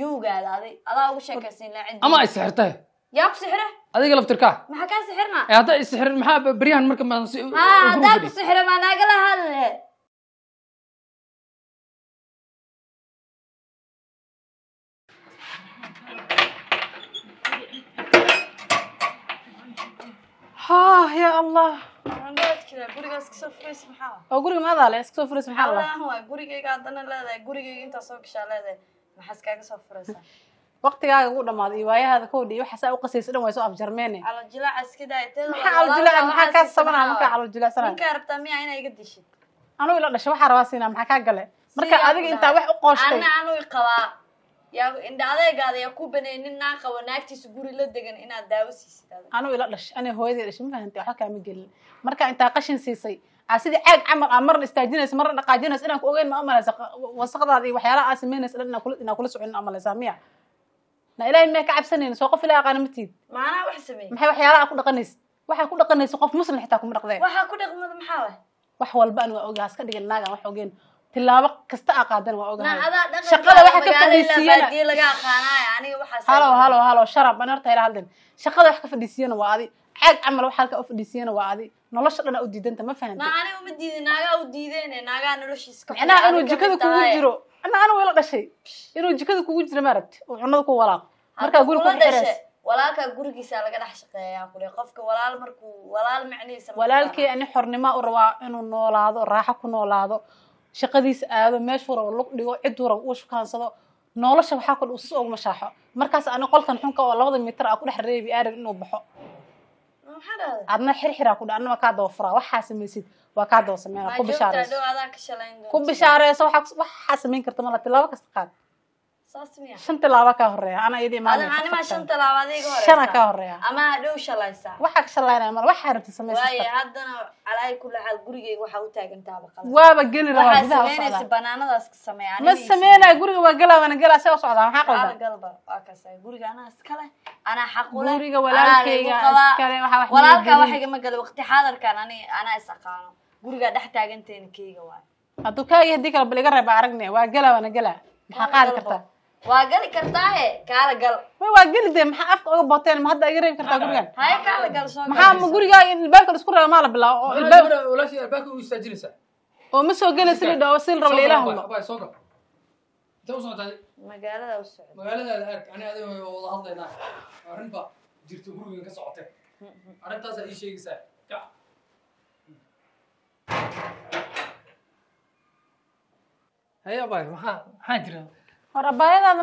yuugaada aday adaa uga sheekaysan laa ama ay sixirtay yaa ku sixira adiga laftirka maxaa kaa sixirna eh, hadda isixirin maxaa beryahan marka haddaa ku sixira maa naagala hadle ha ya allah oo oh, guriga maadaale iska soo furays maxaa gurigayga haddana leedahay gurigayga intaa soo gashaa leedahay maxaas kaaga soo furaysaa waqtigaaga ugu dhamaado iyo waayahaada ka hodhiiy waxaasaa u qasaysa dhan way soo afjarmeene maxaa kaa sabanaa markaa caloljilacsanaarabtaamiya inaa iga anuu ila dhashay waxaa rabaa siinaa maxaa kaa gale marka adiga intaa wax u qooshtay anuu qabaa indha adeegaada yaa ku baneey nin naa qabo naagtiisa guri la degan inaad daawo siisid anuu ila dhashay anay hooyaday dhashay ma fahanti waxba kaama gelin marka intaa qashin siisay Ah, sidii caag camal a marna istaajinaysa marna dhaqaajinaysa inaan ku ogeyn ma malaysa wasaqdaada iyo waxyaalaha aa sameynaysa dhan inaan kula soconin amalaysaa miya na ilahay miyaa ka cabsanayn soo qof ilahi aqaana matid maanaa wax sameey maxay waxyaalaha ku dhaqanaysid waxaa ku dhaqanaysa qof muslim xitaa kuma dhaqdeen waxaa ku dhaqmad maxaa wax walba an waa ogi haska dhigin naagan wax ogeyn tilaabo kasta aa qaadan waa ogashaqada waxa ka fadhiisiiyana halo halo halo sharab ban horta ila hadlin shaqada wax ka fadhiisiyana waa adi caag camal wax halka u waa adi nolosha dhan u diidanta ma fahamtay inuu jikada kugu jiro ama aniga wala dhashay inuu jikada kugu jiro ma aragti oo cunada ku walaaqo markaa guri ku xirays gurigiisa laga dhex shaqeeyaa kule qofka walaal markuu walaal macnihiisa walaalkii ani xornimo u rabaa inuu noolaado raaxo ku noolaado shaqadiisa aado meeshuu rabo lug dhigo ciduu rabo uu shukaansado nolosha waxaa kudh usus oguma shaaxo markaas ani qolkan xunka oo labada mitr a ku dhex reebi aarab inuu baxo Oh, adna xirxiraa kudh annama kaa dabafaraa waxaa samaysid waa kaa daba sameyn ku bishaareyso ku bishaareyso waxaa samayn karta malati laba kasta qaad shan tilaaba ka horeeya ama hadhow shalaysaa waxaa shalaynaya mar waxaa rabti sameysa haddana calaay ku gurigeyga waxaa u taagantaaba waaba geli rabaa banaanadaas ka sameeya ma sameynaya guriga waa galaa waana galaa see u socdaa maxaa qaldan galba waa kasay guriga anaa iskale anaa xaqule guriga walaalkeyga iskale gala waqti xaadarkan ani anaa is aqaano dhex taaganteena keyga waay hadduu kaagi haddii kale bal iga reeba aragne waa galaa waana galaa maxaa qaadi kartaa waa geli kartaahe kaala gal ma waa geli dee maxaa afka oga bateen ma hadda iga reebi kartaa gurigaan haye kaala gal soo maxaa ma gurigaa in albaabka la isku reeba maa la bilaabo oo albaab walaashi albaabka u istaajinaysa oo ma soo gela sili dhawo sil rabo leela hadlo waa soo gal inta u socotaa magaalada u socda magaalada ark ani adiga wada hadlaynaa arrin ba jirta gurigan ka socotay arrintaasaa ii sheegaysaa haye abay maxaa maxaa jiraa war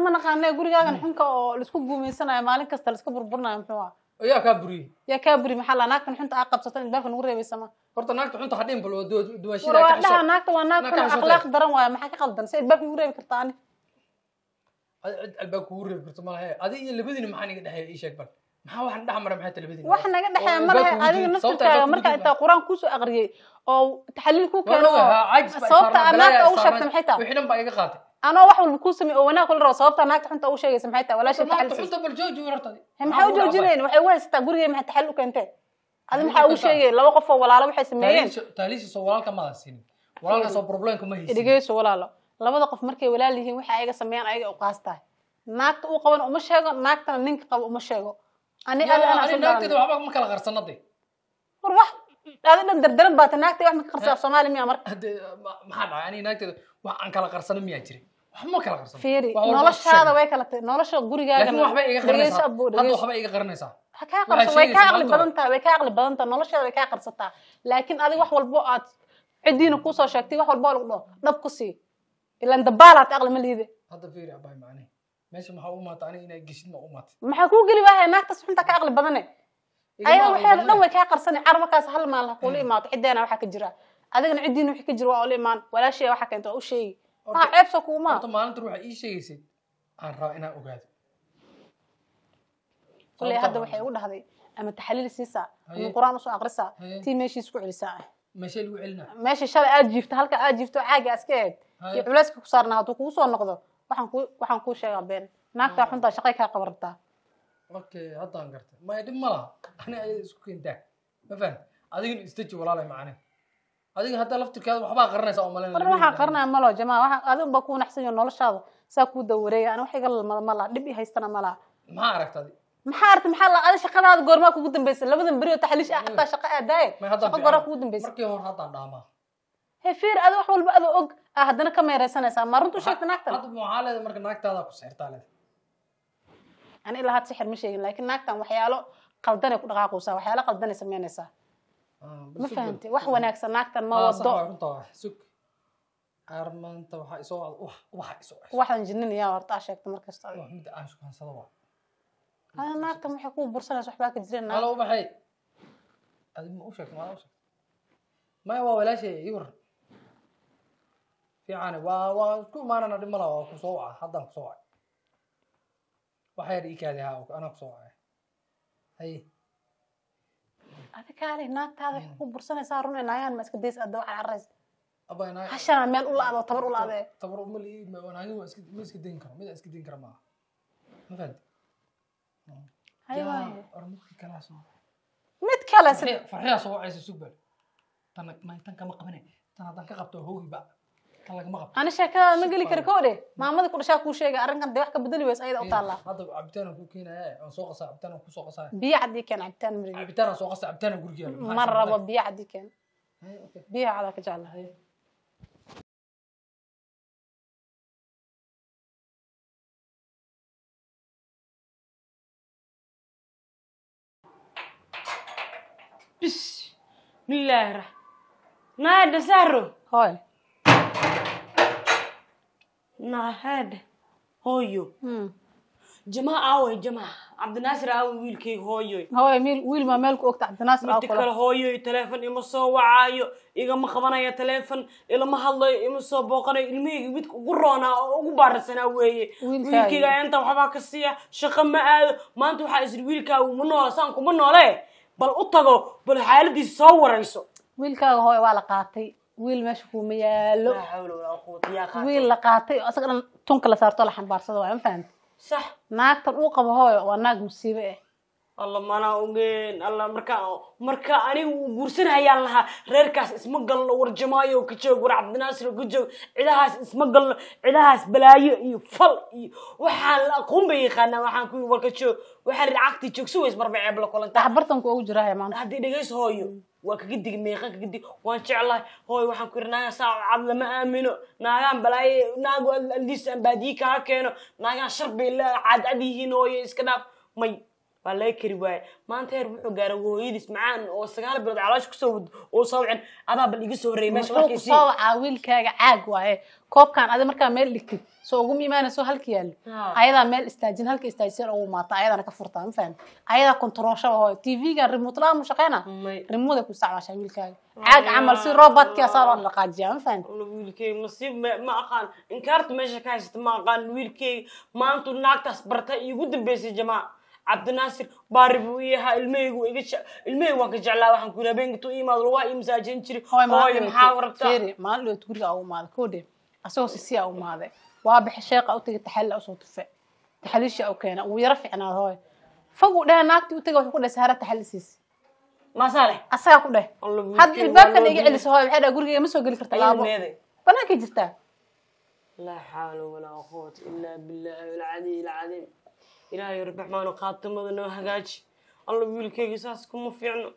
ma naqaane gurigaagan xunka oo laisku guumaysanayo maalin kasta laiska burburinayo muxuu ah oh, yaa kaa buriye yaa kaa buriye maxaa laa naagtan xunta aa qabsato in nagu reebaysa ma horta naagta xunta hadhin bal dumaashidaha naagta waa naag xun akhlaaq daran waaya maxaa ka qaldan si albaabka igu reebi karta ani albaab kugu reebi karto malahe adi iyo labadiina maxaa naga dhexeeya ii sheeg bal maxaa wax nadhex mara maxay talabadin wax naga dhexeeya malahe adiga naftirkaaga marka intaa qur-aan kuusoo aqriyey oo taxaliil ku keeno sababta naagta ugu sheegta maxay tahay wixii dhan baa iga qaatay anoo wax walba kuu samey oo wanaag kula rabo sababtaa naagta xunta u sheegaysa maxay tahay walaasha maxaa u joojinayn waxay u haysataa gurigay maxay taxal u keentee adi maxaa ugu sheegay laba qof oo walaalo waxay sameeyeen dhegeyso walaalo labada qof markay walaal yihiin waxay ayaga sameeyaan ayaga u qaas naagta uu qabana uma sheego naagtana ninka qaba uma sheego ani war wax adi dhan dardaran baata naagtay wax ma ka qarsaa af soomaali miya marka maxaa dhacay ani naagteeda wax aan kala qarsano miyaa jirin noloshaada way kala tahay nolosha gurigaaga waxba iga qaranaysaa ka qabsa way ka aqli badantaha way ka aqli badantaha noloshaada way kaa qarsataa laakiin wax walbo aad ciddiina kuusoo sheegtay wax walbo lagu dhaho dhab ku sii ilaan dabaalaad aqli ma liide hadda fiiri abay macne maxaa kuu geli waaya naagtaas xunta ka aqli badane ayaga waxyaala dhan way kaa qarsani carabakaas hal maalin ha kuula imaato ciddeena waxaa ka jira adigana ciddiina wixii ka jira waa ula imaan walaashaya waxaa keenta waa u sheegi ceebsa kuuma horta maalinta ruuxa ii sheegaysay aan rabaa inaan ogaado kulley hadda waxay u dhahday ama taxaliil siisaa ama qur-aan usoo akrisaa tii meeshii isku celisaa meeshee lagu celinaa meesha shalay aad jiifto halka aad jiifto caaga iska eeg iyo culayska ku saarnaa hadduu kugu soo noqdo waxaan ku waxaan kuu sheegaa been naagtaa xuntaa shaqay kaa qaban rabtaa okay haddaan gartay maya dhib ma laha ani ayaad isku kentaa ma fahamta adigin istaji walaalahay macane adiga haddaa laftirkaada waxbaa qaranaysa oo malin war waxaan malo jamaa waxa adin ku wanaxsan noloshaada saa kuu dawareeya ana wax iga lalmada dhib i haystana ma laha maxaa aragta adi maxaa aragta maxaa laa adi shaqadaada goormaa kugu dambaysa labadan beri oo taxliish ah xataa shaqa aadaaye shaqa gooraa ah kugu dambaysa hore haddaan dhaamaa he fiir adi wax walba adoo og aa ah, haddana ka meeraysanaysaa ma runtu sheegta naagtan hadda maxaa leeda marka naagtaada ku sixirtaa leeda ani ilaa had sixir ma sheegin laakiin naagtan waxyaalo qaldanay ku dhaqaaqaysaa waxyaalo qaldanay samaynaysaa Ah, ma fahamti wax wanaagsan naagtan ma ah, wado armanta waxaa isoo ad ubax ubaxa waxaan jininaya horta aa sheegta markasta ah, midda aan shukansada waa ana naagtan waxay kuu bursanaysa waxbaa ka jirin naag alo ubaxay adi ma u sheegta maala u sheegta maya waa walaashay ii waran fiicane waa waa isku imaanana dhib waa ku soo haddaan ku wacay waxaa yar ii kaadi haa anaa ku wacay haye ada kaale naagtaada waxay ku bursanaysaa run inaagaan ma iska days adoo carcarays hashana meel u laado tabar u laadee tabar uma lii wanaagi waa iska ma iska dayn karo mid iska dayn kara maaha ma fahad hay waaye mid kale farxiyaa soo wacaysa sugbal tan tan kama qabine tan haddaan ka qabto hoogiba ani sheekada ma geli kari ko dhe maamadi kudhashaa kuu sheega arrinkan de wax ka bedeli weys ayada u taallaa biyo cadii keen cabitaan ma rabo biyo cadii keen biyaha cadaa ka jeclahay bismillaahira naada sahro hoy my head hooyo hmm. jamaa aaway jamaa cabdinaasir aaway wiilkayga hooyoy hooyo wiil ma meel ku ogta cabdinaasir kale hooyoy teleefon ima soo wacaayo igama qabanaya teleefon ilama hadlayo ima soo booqanayo ilmahayga midka ugu roonaa oo ugu baarisanaa weeye wiilkayga inta waxbaa ka siiya shaqo ma aado maanta waxaa isri wiilkaagu ma noola saan kuma noole bal u tago bal xaaladiisa soo warayso wiilkaaga hooyo waa la qaatay wiil meesha kuma yaalo wiil la qaatay oo asaga dhan tunka la saarto la xambaarsada waay ma fahamta naagtan uu qabo hooyo waa naag musiibe eh alla mana ogeen alla markaa markaa aniga uu guursanhayaan lahaa reerkaas isma galno war jamaayo ka joog war cabdinaasir ka joog cidahaas isma galno cidahaas balaayo iyo fal iyo waxaan la aqoon bay yaqaanaa waxaan ku war ka joog waxaan racagti joogso ways marba ceeb la kulanta bartan ku ugu jiraa maanta haddii dhagays hooyo waa kaga digi meeqan kaga dig waan jeclahay hooy waxaan ku yiri naagaan saa cad lama aamino naagaan balaaye naago aldiis aan baadiyi kaga keeno naagaan shar bay la cadcad yihiin hooyo iska dhaaf may waa laga keri waaye maanta heer wuxuu gaara hooyadiis macaan oo sagaal bilood caloosha kusoo wad uu soo wacin adaa bal iga soo horreeyay meesha markiisi soo wacaa wiilkaaga caag waaye koobkan adi markaa meel dhigtid soo ugu imaanayso halka yaalli ayadaa meel istaajin halka istaajiseen ugu maata ayadana ka furtaa ma fahmi ayadaa kontaroolshaba hooyo tvga remootlaha mu shaqeyna remooda ku isticmaashaa wiilkaaga caag camal si robotki asaa loo dhaqaajiyaa ma fahmi wiilkeyga nasiib ma aqaan inkaartu meesha ka haysata ma aqaan wiilkeyga maantu naagtaas barta iigu dambeysay jamaa cabdinaasir baari buu ii ahaa ilmahaygu ilmahaygu waan ka jeclaa waxaan ku yidhaa beenkatu ii imaado lagaa ii masaajin jiri hooyo maxaa rabtaa maalin dhoweed guriga u imaaday koo dheer asagoo sisi aa waa bixe sheeqa u tagay usoo tufe taxaliisha u keena wuu yaro ficnaad hooy foguu dhehe naagtii u tagay wuxuu ku dheh saara taxalisiis maasaale asagaa ku dheh hadda ilbaabkan iga celiso hooy waxay dhaha gurigeyga ma soo geli karta laabo banaankay jirtaa laa xawla walaa quwata ilaa billahi alcaliy alcadiim ilaahay arbaxmaano khaatamada noo hagaaji alla wiilkayga saas kuma fiicno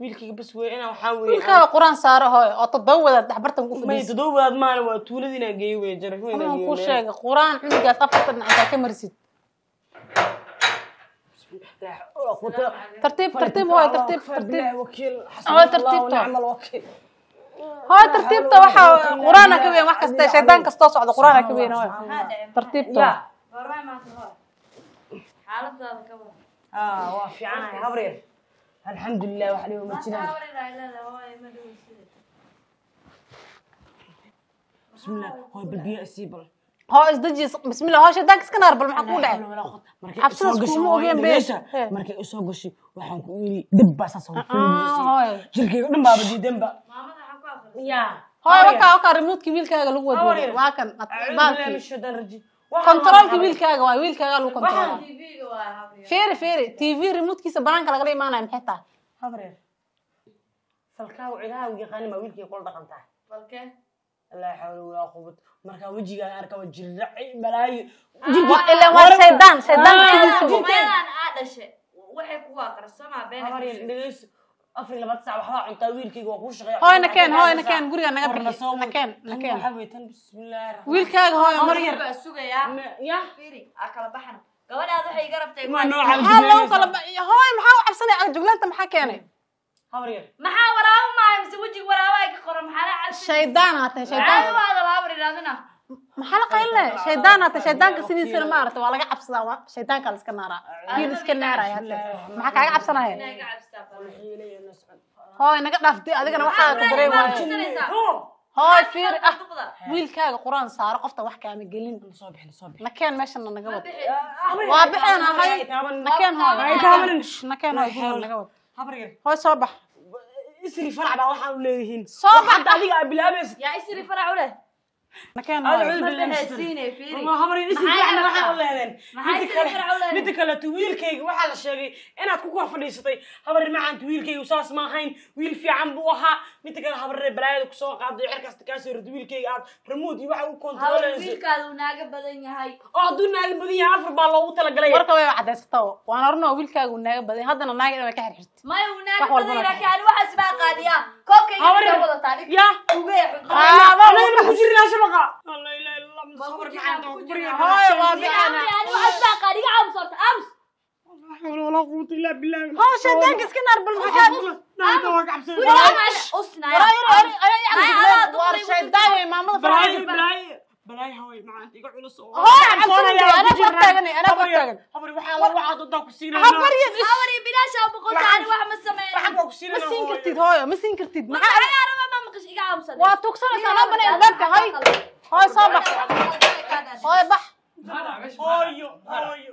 wiilkayga bas wey inaa ah, waxaa wey wiilkaaga ah. qur-aan saaro hoy oo todoba wadaad ah, dhaxbartan ku fadhiis todoba maana waa tuulada inaa geeyo wey jaraf ku sheega qur-aan cunugaas afarta dhinacantaa ka marsid tartiib tartiib hoy tartiib tartiib tartiibta hoy tartiibta waxaa qur-aana ka weyn wax kasta shaydaan kastoo socda qur-aana ka weyn hoy tartiibta waa fiicanay habreer alxamdulilah wax liba ma jiraan bismillah hooy bal biyo isii bal hoo isdaji bismillah hoosha daag iska naar bal maxaa kuu dhacay xabsidaas kuuma ogeen beesha markay u soo gashay waxaan ku yiri dib baa saas jirkeyga dhan baaba diidanba hooy wakaa wakaa remotkii wiilkaaga lagu wada waa kan baalkii controolka wiilkaaga waay wiilkaaga lagu controol feeri feeri t v remotekiisa banaanka lagala imaanaya maxay tahay habreer salkaagu cigahaagu yaqaanin baa wiilkay kula dhaqan tahay laa afar laba sac waxbaa cuntaa wiilkayga waa kuu shaqeeya hooy nakeen hooy nakeen guriga naga bixi nakeen nakeen waxaa wey tan bismillaah wiilkaaga hooy mar yar ya kala baxan gabadhaad waxay iga rabtay maxaa loo kala hooy maxaa u cabsanay arjuglaanta maxaa keenay maxaa waraabo maayo mise wejiga waraabaa ka qoran maxaa shaydaan aa tahay shaydaan waada laabar ihaadina maxaa la qaylina shaydaan hata shaydaanka sidiisana ma aragta waa laga cabsadaa shaydaanka la iska naaraa wiil iska naaraya hadle maxaa kaaga cabsanaya hooy naga dhaaftay adigana waxaaga ku daray waayo hooy fiiri ah wiilkaaga qur-aan saaro qofta wax kaana gelin nakeen meeshana naga wad ah, waa bixeen ahay nakeen hooy nakeen hooy guriga naga wad hooy soo bax isri farac baa waxaa u leedihiin soo bax adiga aa bilaabaysa mida kaleeto wiilkayga waxaa la sheegay inaad ku kor fadhiisatay habar macaanta wiilkaygu saas ma ahayn wiil fiican buu ahaa midta kale habaree balaayada ku soo qaaday cer kasta kaa soo rad wiilkayga aad remood iyo waxa u kontroolayso wiilkaadu naaga badan yahay oo hadduu naaga badan yahay afar baa loogu talagalay warka way cadaysata waan ornaa wiilkaagu naaga badan haddana naaga dhan way ka xirxirtay maya uu naaga badan laakiin ani waxaas baa qaadiyaa koobkayga ka wadataa dhig ya ugeeya xuntaa ah, anagana ku jirnaa shabaqa allah ilaaha illallah sabarkaan ku jirnaa hooyo waa bicana ani waxaas baa qaadiga ams horta ams hawsha daanka iska naar bal maxaa balaayi haway macaan iga culus oo waxaan soonaya ana kor taagan ana kor taagan habari waxa la waxaad dadka ku siinayna habari habari bilaash aan boqol taani wax ma sameeyo waxaan ku siinayna ma siin kartid hooyo ma siin kartid maxaa ana araba ma maqash iga aamsan waa tugsanaysaa ma bana albaabka hay hooy soo bax hooy bax hooyo hooyo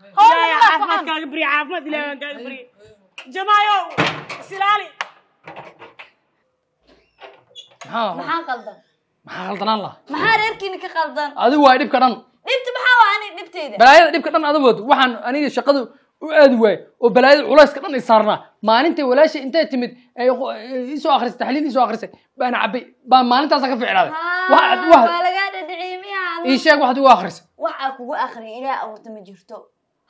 caafimaad kaaga bari caafimaad ilahay aan kaaga bari jamaayo isilaali maxaa qaldan maxaa qaldanaan laha maxaa reerkiina ka qaldan adigu waay dhibka dhan dhibta maxaa waa ani dhibteyda balaayada dhibka dhan adagood waxaan aniga shaqadu u aadi waaye oo balaayada culayska dhan ay saarnaa maalintay walaashay intay timid isoo akrisay taxliil isoo akrisay baan cabay baan maalintaasa ka ficlaaday waa lagaa dhadhiciimiyaa ii sheeg waxaad ugu akrisay waxaa kugu akriya ilaa abuurta ma jirto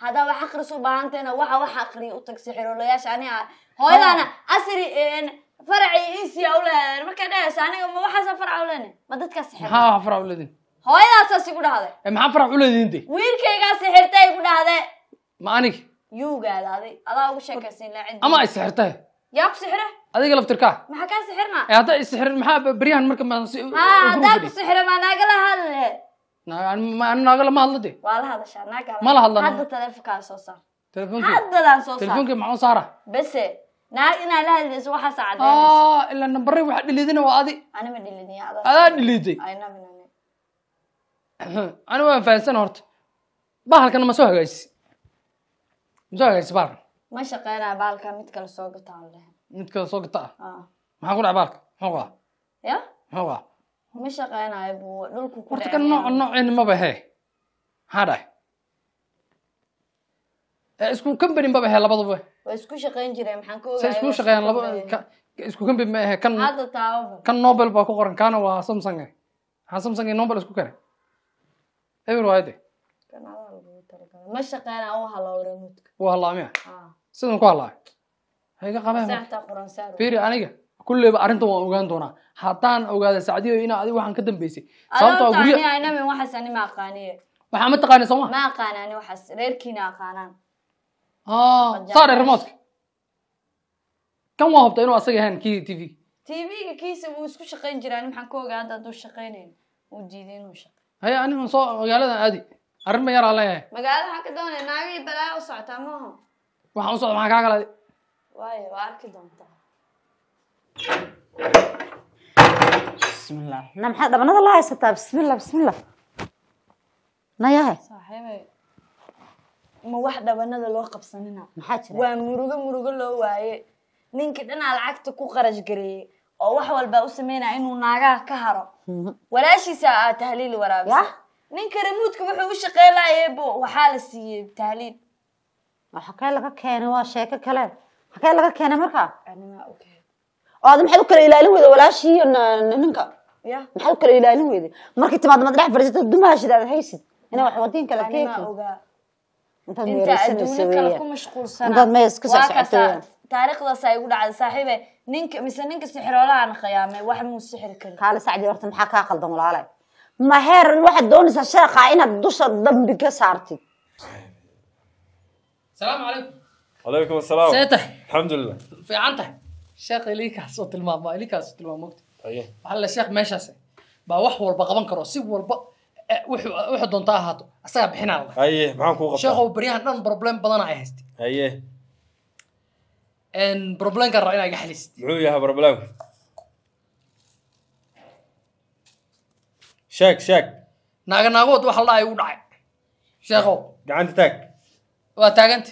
haddaa wax akris u baahanteena waxa wax akriya utag sixiroolayaasha aniga hooyadaana ah. asri faracii insia uleedaen markay dhehayso aniga ma waxaasa farac uleeni ma dadkaa sixir maxaa igu dhahde eh, maxaa farac uleedin de wiilkaygaa igu dhahde ma anig yuugaada adaa ugu sheekaysiin laa cid ama ay yaa ku sixire adiga laftirkaa maxaa kaa sixirna eh, hadda isixir maxaa beryahan marka haddaa ku sixire maa naaga hadle nagala ma hadladee waa la hadashaa naag ma la hadlan hadda teleefonkaa soo saar telefonki haddadaan soo saar telefonki maxuu saara bese naag inaad la hadlayso waxaas caddeynaysa ilaa nambaray waxa dhilidina ah, waa adi adaa dhiliiday ani waan fahansan horta bahalkana ma hagaajisi ma hagaajisi bahalkan ma shaqeynaya bahalkan mid kale soo gataa mid kale soo gata ah. maxaa ku dhaca bahalka muxuu qaa muxuu qaa ma shaqeynayo buuwa dhulku ku horta kan nooc noocin maba he maxaa dhahay eh, isku company maba he labaduba waa isku shaqeyn jireen maxaan ka ogaay isku shaqeeyaan laba isku company ma ahe kan hadda taawo kan nobel baa ku qoran kaana waa samsung maxaa samsung iyo nobel isku kale eber waa de ma shaqeynaa u halowray mudka u halaamiya sidan ku halaamay waxay ga qabeen fiiri aniga kulleyba arrintan waan ogaan doonaa haddaan ogaada sacdiyo inaa adiga waxaan ka dambeysay sababto guryo namin waxaas ani ma aqaaniye waxaa ma taqaanay soo ma ma kan waa hobta inuu asaga ahaan kii tv tvga kiisa wuu isku shaqayn jiraa ani maxaan ka ogaa hadda shaqaynayn wuu diiday inuu shaqay haya anigun soo magaaladan aadi arrin ban yaraan leeyahay magaalada waxaan ka doonaya naagihii balaayo u socotaa maaha waxaan u socda maxaa kaa kala adi waayo waa arki doontaa na maxaa dhabanada la haysataa bismillah bismillah nayahe ma wax dhabanada loo qabsanina waa murugo murugo loo waaye ninki dhanaa lacagta ku qarash gareeyey oo wax walbaa u sameynaya inuu naagaha ka haro mhm. walaashiisa aa tahliil waraabisa ninka ramuudka wuxuu u shaqeelayebo waxaa la siiyey tahliil xakee laga keenay waa sheeko kale xakee laga keenay markaa ad maxaad u kala ilaalin weyda walaashii iyo ninka maxaad u kala ilaalin weyday markii timaad ma dhex fadhiisato dumaha shidaad haysid inaa wax wadiin kala keeki intaad meeraysanaysa igu dhacday saaxiibe ninka mise ninka sixiroolahan khiyaamay wax muu sixiri karin kaale sacdi horta maxaa kaa qaldan walaalay ma waxaad doonaysaa sheekha inaad dusha dambi ka saartid salaamu calaykum calaykum asalaam see tahay alxamdulilah fiican tahay sheekh ilikaasu tilmaama ilikaasu tilmaama mogta waxaa sheekh meeshaas baa wax walba qaban karo si walba eh, wuxuu doonta ahaato asagaa bixinaa la aye maxaan kuu baryahan dhan problem badana ay haystay aye problemkan raba inaa iga xalisid muxuu yahay problemku sheeg sheeg naaga naagood waxa la dhahay u dhacay sheekhow gacanta taag waa taaganta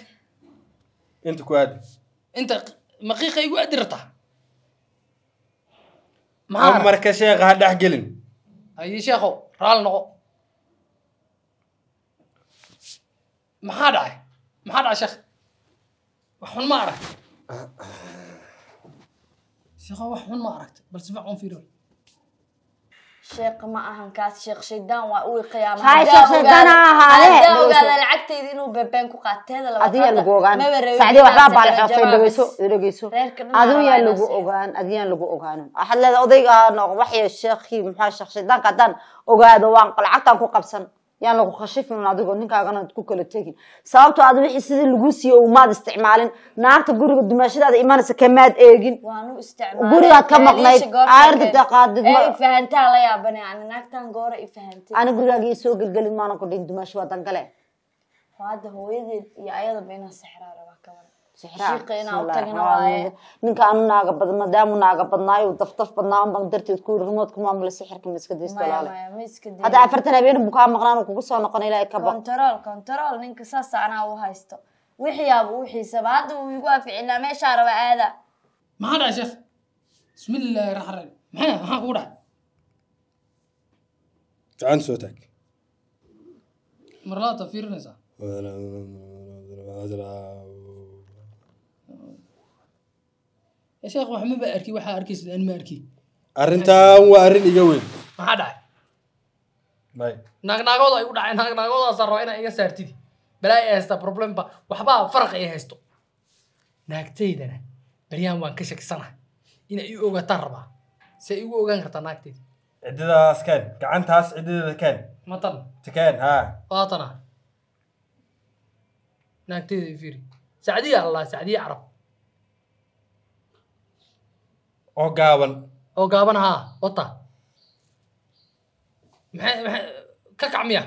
inta ku aada inta maqiiqa igu adirtaa marka sheekha ha dhex gelin haye sheekho raal noqo maxaa dhacay maxaa dhacay sheekh wax xun ma arag sheekho wax xun ma aragta bal sifac un sheekh ma ahan kaas sheekh shaydaan waa uwi qiyaamahadaa lagu ogaan adiyaan lagu ogaanin waxaad leedahay odaygaan wax yeesheekhii muxua sheekh shaydaanka haddaan ogaado waan lacagtaan ku qabsan yaan lagu khashifin adigoo ninkaagana ku kala tegin sababto aad wixii sidii lagu siiye umaad isticmaalin naagta guriga dumaashadaada imanaysa kamaad eegin gurigaad ka maqnayd aardigta qaadid soo gelgelin maana kudhin dumaasho waa dangale ninkaan naaga bad maadaamuu naaga badnaayo daftaf badnaaban darteed ku yiri rumoodku maamula sixirka ma iska daysto afartan habeen buu kaa maqnaan kugu soo noqon ilaahay ka baq control ninka saas anaa u haysto wixiyaaba u xiisaba hadda igu aficinaa meeshaa raba aada maxaa dhahay sheekh bismillaahi raxmaan maxaa maxaa kugu dhahay gacan soo taag marlaad fiirinaysaa sheekh wax maba arki waxaa arkaysid aan ma arki arrintan waa arrin iga weyn maxaa dhacay naagnaagooda igu dhacay naagnaagoodaasa raba inaa iga saartid balaa ay haysta problemba waxbaa faraq ay haysto naagtaydana baryahan waan ka shakisana inay i ogataan rabaa se igu ogaan kartaa naagteyda ciddadaas kaan gacantaas ciddadeeda kaan matan takaan haa waatana naagtayda i sacdiya allah sacdiya carab oo gaaban oo gaaban haa wata maxay maxay ka kac miya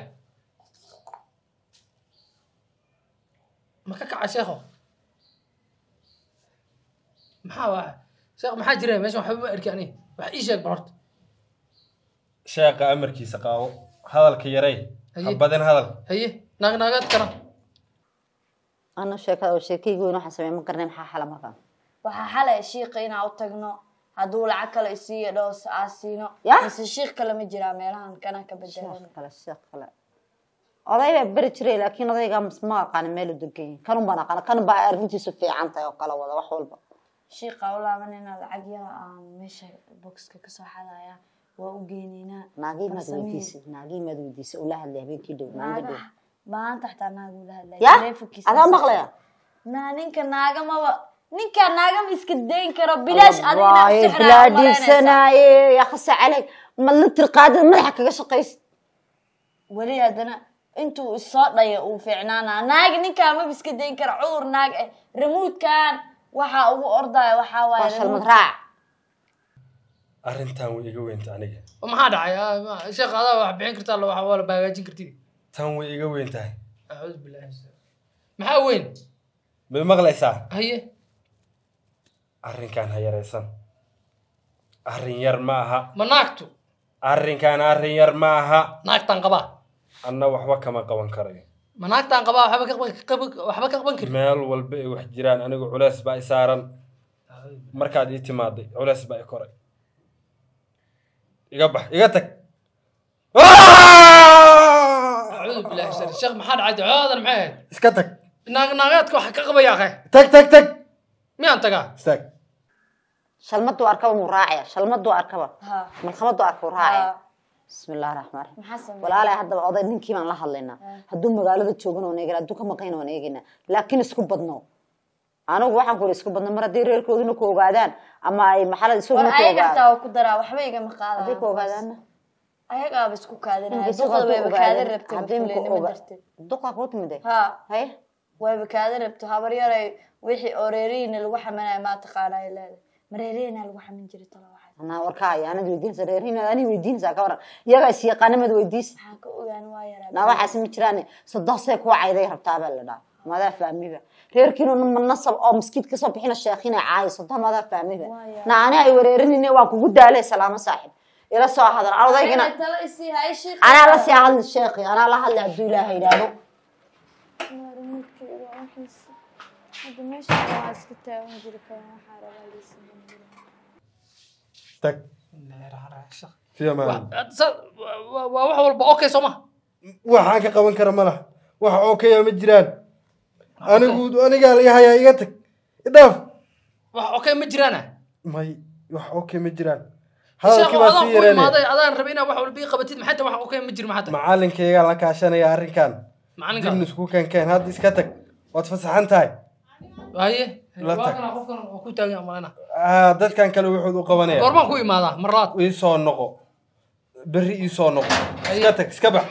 ma ka kaca sheekho maxaa waa sheekh maxaa jira meeshan waxba ma arki ani wax ii sheeg bal horta sheekha amarkiisa qaabo hadalka yaray habadin hadal haye naag naagaadkana ana sheekada oo sheekaygoona waxaan sameyn ma garanay maxaa xala markaan waxaa xalay shiiqa inaa u tagno haduu lacag kale isiiyo dhoo aasiino mise shiikh kale ma jiraa meelahan kana ka bedelan oday baa beri jiray laakiin odaygaa ma aqaana meel u degan yahay kanun baan aqaana kanun baa arrintiisu fiican oo kala wada wax walba shiiqa u laaban inaa lacag meesha boxka kasoo xadayaa waa u geyneynaa naagii maad weydiisay naagii maad weydiisay ula hadlay habeenkii dhow maalinka maanta xataa naag ula hadlay ya maqlaya naa ninka naaga ninkaa naagama iska dayn karo bilaash adigaadhiibsanaaye yaa khasa kaga shaqaysa weli haddana intuu isoo dhaya uu fiicnaanaa naagi ninkaa maba iska dayn karo cudur naag eh ramuudkan waxaa ugu ordaya waxaa waay shalmadraac arrinkan ha yaraysan arrin yar ma aha ma naagtu arrinkan arrin yar ma aha naagtaan qabaa anna waxba kama qaban karayo ma naagtaan qabaa waxba ka qaban kari meel walba ay wax jiraan anigu culeys baa i saaran markaad ii timaaday culeys baa i koray iga bax iga tag أعوذ بالله الشر الشيخ محمد maxay عوضر iska tag ناق ناقاتك وحق قبياخي تك تك tag مين تقع استك shalmaduu arkaba muu raacaya shalmaduu arkaba malkamaduu arka raacaya bismillahi raxmaan raxiim walaalaa haddaba oday ninkii baan la hadlaynaa hadduu magaalada joogan waan eegana hadduu ka maqayna waan eegaynaa laakiin isku badno anugu waxaan kuli isku badno mar haddii reerkoodina ku ogaadaan ama ay maxalad isaguna ku rabto habar wixii oreeriyina lagu xamanaya maa ay leedahay mareerena lagu xamin jira taloa warka anad weydiinsa reern ani weydiinsaa ka waran iyagaa is yaqaana mad weydiisa naa waxaas ma jiraan sadosee kuwa cayday rabtaabaa la dhaa madaa fahmiba reerkiinu nama nasal oo maskiid kasoo bixina sheekhina caayo sado madaa fahmiba na ani ay wareerinine waan kugu daale salaamo saaxib ila soo hadal odaygina anaa la sii hadli sheekhi anaa la hadli hadduu ilaaha idhaahdo tag waa wax walba okay soo ma waxaan ka qaban kara malah wax okaya ma jiraan ah, anigu anigaa la hayaa iga tag idhaaf wax okay ma jiraana may wax okay ma jiraan hadalkii baa sii yareen adaan rabay inaad wax walba ii qabatid maxay wax okay ma jiro maxaa macalinkaygaa la kaashanaya arrinkan isku kenkeen hadda iska tag waad fasaxan tahay Ah, dadkan kale wuxuu u qabanaya goormaan ku imaadaa marlaad iisoo noqo berri iisoo noqo iska tag iska bax